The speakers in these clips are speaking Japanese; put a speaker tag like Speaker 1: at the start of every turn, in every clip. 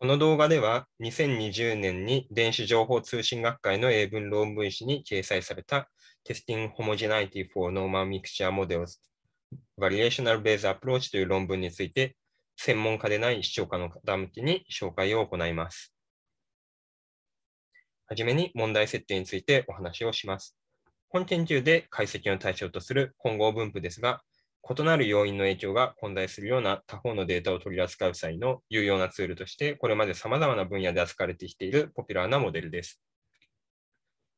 Speaker 1: この動画では
Speaker 2: 2020年に電子情報通信学会の英文論文誌に掲載された Testing Homogeneity for Normal Mixture Models Variational Based Approach という論文について専門家でない視聴者の方向けに紹介を行います。はじめに問題設定についてお話をします。本研究で解析の対象とする混合分布ですが、異なる要因の影響が混在するような他方のデータを取り扱う際の有用なツールとして、これまで様々な分野で扱われてきているポピュラーなモデルです。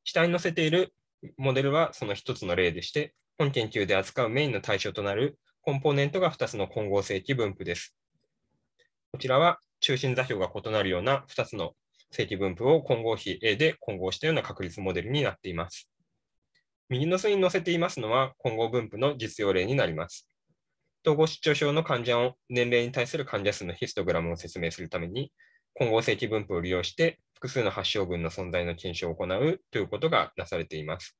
Speaker 2: 下に載せているモデルはその一つの例でして、本研究で扱うメインの対象となるコンポーネントが2つの混合正規分布です。こちらは中心座標が異なるような2つの正規分布を混合比 A で混合したような確率モデルになっています。右の図に載せていますのは混合分布の実用例になります。統合失調症の患者を年齢に対する患者数のヒストグラムを説明するために、混合正規分布を利用して複数の発症群の存在の検証を行うということがなされています。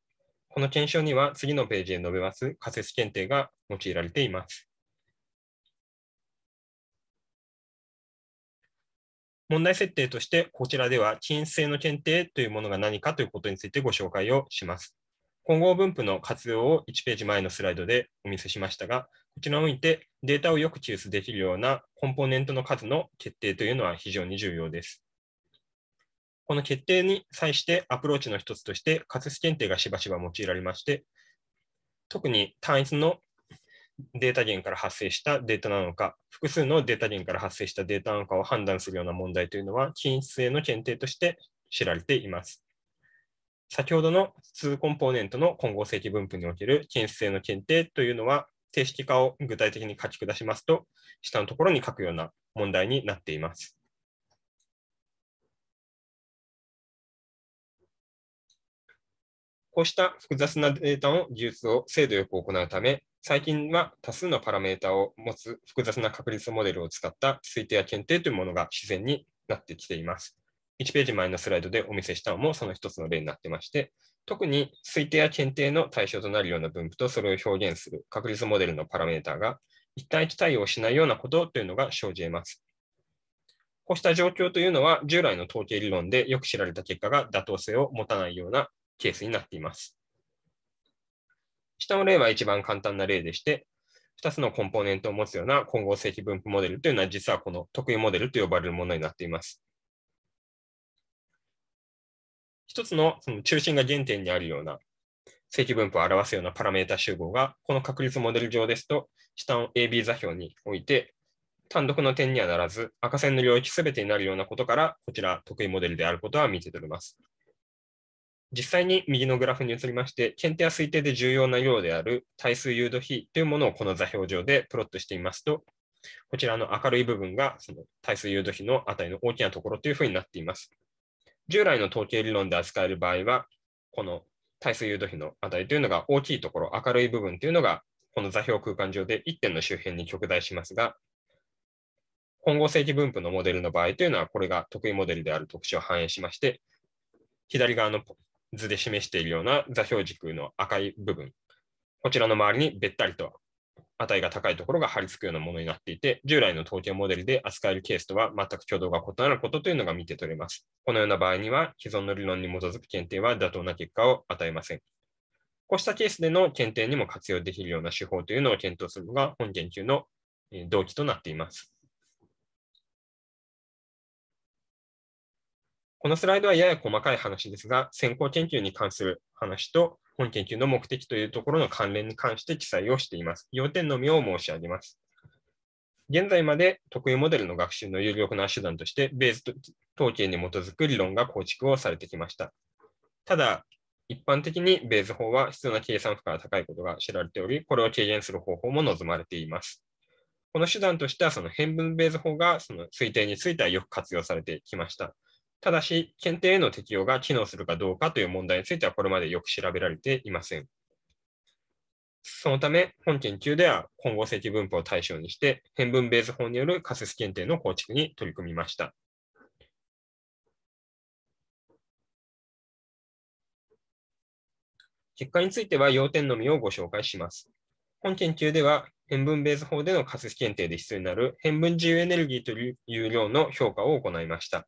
Speaker 2: この検証には次のページで述べます仮説検定が用いられています。
Speaker 1: 問題設定として、こち
Speaker 2: らでは、均質性の検定というものが何かということについてご紹介をします。混合分布の活用を1ページ前のスライドでお見せしましたが、こちらにおいてデータをよく抽出できるようなコンポーネントの数の決定というのは非常に重要です。この決定に際してアプローチの一つとして仮説検定がしばしば用いられまして、特に単一のデータ源から発生したデータなのか、複数のデータ源から発生したデータなのかを判断するような問題というのは、均一性の検定として知られています。先ほどの2コンポーネントの混合正規分布における検出性の検定というのは、正式化を具体的に書き下しますと、下のところに書くような問題になっています。
Speaker 1: こうした複雑な
Speaker 2: データの技術を精度よく行うため、最近は多数のパラメータを持つ複雑な確率モデルを使った推定や検定というものが自然になってきています。1ページ前のスライドでお見せしたのもその一つの例になってまして、特に推定や検定の対象となるような分布とそれを表現する確率モデルのパラメータが一対一対応しないようなことというのが生じ得ます。こうした状況というのは従来の統計理論でよく知られた結果が妥当性を持たないようなケースになっています。下の例は一番簡単な例でして、2つのコンポーネントを持つような混合正規分布モデルというのは実はこの得意モデルと呼ばれるものになっています。一つのその中心が原点にあるような正規分布を表すようなパラメータ集合が、この確率モデル上ですと、下の AB 座標において、単独の点にはならず、赤線の領域すべてになるようなことから、こちら得意モデルであることは見て取れます。実際に右のグラフに移りまして、検定や推定で重要な量である対数誘導比というものをこの座標上でプロットしてみますと、こちらの明るい部分がその対数誘導比の値の大きなところというふうになっています。従来の統計理論で扱える場合は、この対数誘導比の値というのが大きいところ、明るい部分というのが、この座標空間上で1点の周辺に極大しますが、混合正規分布のモデルの場合というのは、これが得意モデルである特徴を反映しまして、左側の図で示しているような座標軸の赤い部分、こちらの周りにべったりと値が高いところが張り付くようなものになっていて、従来の統計モデルで扱えるケースとは全く挙動が異なることというのが見て取れます。このような場合には、既存の理論に基づく検定は妥当な結果を与えません。こうしたケースでの検定にも活用できるような手法というのを検討するのが本研究の
Speaker 1: 動機となっています。
Speaker 2: このスライドはやや細かい話ですが、先行研究に関する話と、本研究の目的というところの関連に関して記載をしています。要点のみを申し上げます。現在まで特有モデルの学習の有力な手段として、ベース統計に基づく理論が構築をされてきました。ただ、一般的にベース法は必要な計算負荷が高いことが知られており、これを軽減する方法も望まれています。この手段としては、その変分ベース法がその推定についてはよく活用されてきました。ただし、検定への適用が機能するかどうかという問題については、これまでよく調べられていません。そのため、本研究では混合積分布を対象にして、変分ベース法による仮説検定の構築に取り組みました。
Speaker 1: 結果について
Speaker 2: は要点のみをご紹介します。本研究では、変分ベース法での仮説検定で必要になる変分自由エネルギーという量の評価を行いました。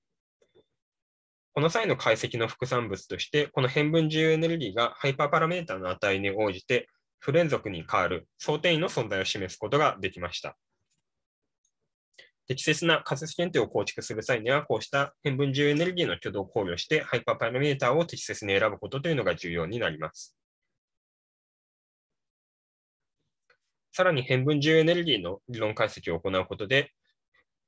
Speaker 2: この際の解析の副産物として、この変分自由エネルギーがハイパーパラメータの値に応じて不連続に変わる想定位の存在を示すことができました。適切な仮説検定を構築する際には、こうした変分自由エネルギーの挙動を考慮して、ハイパーパラメータを適切に選ぶことというのが重要になります。さらに変分自由エネルギーの理論解析を行うことで、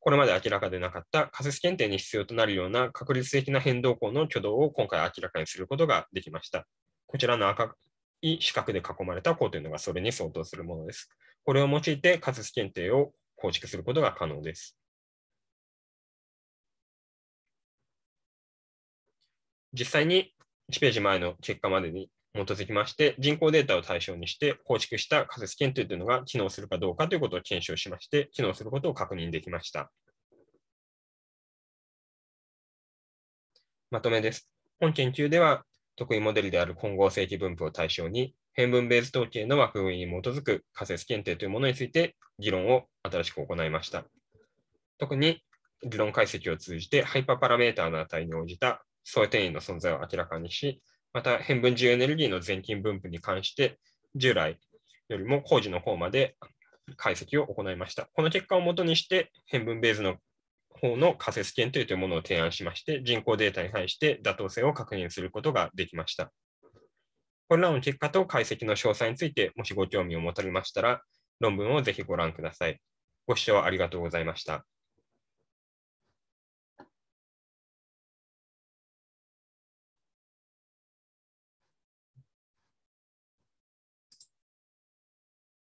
Speaker 2: これまで明らかでなかった仮説検定に必要となるような確率的な変動項の挙動を今回明らかにすることができました。こちらの赤い四角で囲まれた項というのがそれに相当するものです。これを用いて仮説検定を
Speaker 1: 構築することが可能です。
Speaker 2: 実際に1ページ前の結果までに基づきまして、人口データを対象にして構築した仮説検定というのが機能するかどうかということを検証しまして、
Speaker 1: 機能することを確認できました。
Speaker 2: まとめです。本研究では、得意モデルである混合正規分布を対象に、変分ベース統計の枠組みに基づく仮説検定というものについて議論を新しく行いました。特に理論解析を通じてハイパーパラメーターの値に応じた相定員の存在を明らかにし、また変分自由エネルギーの税金分布に関して、従来よりも工事の方まで解析を行いました。この結果をもとにして、変分ベースの方の仮説検定というものを提案しまして、人口データに対して妥当性を確認することができました。これらの結果と解析の詳細について、もしご興味を持たれましたら、論文をぜひご覧ください。ご
Speaker 1: 視聴ありがとうございました。